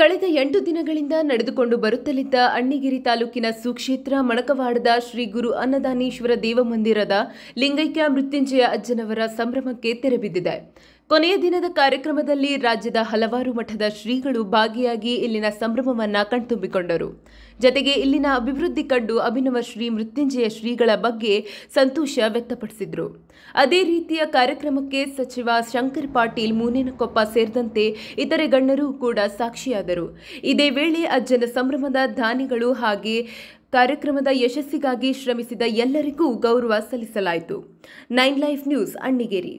ಕಳೆದ ಎಂಟು ದಿನಗಳಿಂದ ನಡೆದುಕೊಂಡು ಬರುತ್ತಲಿದ್ದ ಅಣ್ಣಿಗಿರಿ ತಾಲೂಕಿನ ಸುಕ್ಷೇತ್ರ ಮಣಕವಾಡದ ಶ್ರೀ ಗುರು ಅನ್ನದಾನೀಶ್ವರ ದೇವಮಂದಿರದ ಲಿಂಗೈಕ್ಯ ಮೃತ್ಯುಂಜಯ ಅಜ್ಜನವರ ಸಂಭ್ರಮಕ್ಕೆ ತೆರೆಬಿದ್ದಿದೆ ಕೊನೆಯ ದಿನದ ಕಾರ್ಯಕ್ರಮದಲ್ಲಿ ರಾಜ್ಯದ ಹಲವಾರು ಮಠದ ಶ್ರೀಗಳು ಭಾಗಿಯಾಗಿ ಇಲ್ಲಿನ ಸಂಭ್ರಮವನ್ನ ಕಣ್ತುಂಬಿಕೊಂಡರು ಜತೆಗೆ ಇಲ್ಲಿನ ಅಭಿವೃದ್ಧಿ ಕಂಡು ಅಭಿನವ ಶ್ರೀ ಮೃತ್ಯುಂಜಯ ಶ್ರೀಗಳ ಬಗ್ಗೆ ಸಂತೋಷ ವ್ಯಕ್ತಪಡಿಸಿದರು ಅದೇ ರೀತಿಯ ಕಾರ್ಯಕ್ರಮಕ್ಕೆ ಸಚಿವ ಶಂಕರ್ ಪಾಟೀಲ್ ಮೂನೇನಕೊಪ್ಪ ಸೇರಿದಂತೆ ಇತರೆ ಗಣ್ಯರು ಕೂಡ ಸಾಕ್ಷಿಯಾದರು ಇದೇ ವೇಳೆ ಅಜ್ಜನ ಸಂಭ್ರಮದ ದಾನಿಗಳು ಹಾಗೆ ಕಾರ್ಯಕ್ರಮದ ಯಶಸ್ಸಿಗಾಗಿ ಶ್ರಮಿಸಿದ ಎಲ್ಲರಿಗೂ ಗೌರವ ಸಲ್ಲಿಸಲಾಯಿತು ನೈನ್ ಲೈಫ್ ನ್ಯೂಸ್ ಅಣ್ಣಿಗೇರಿ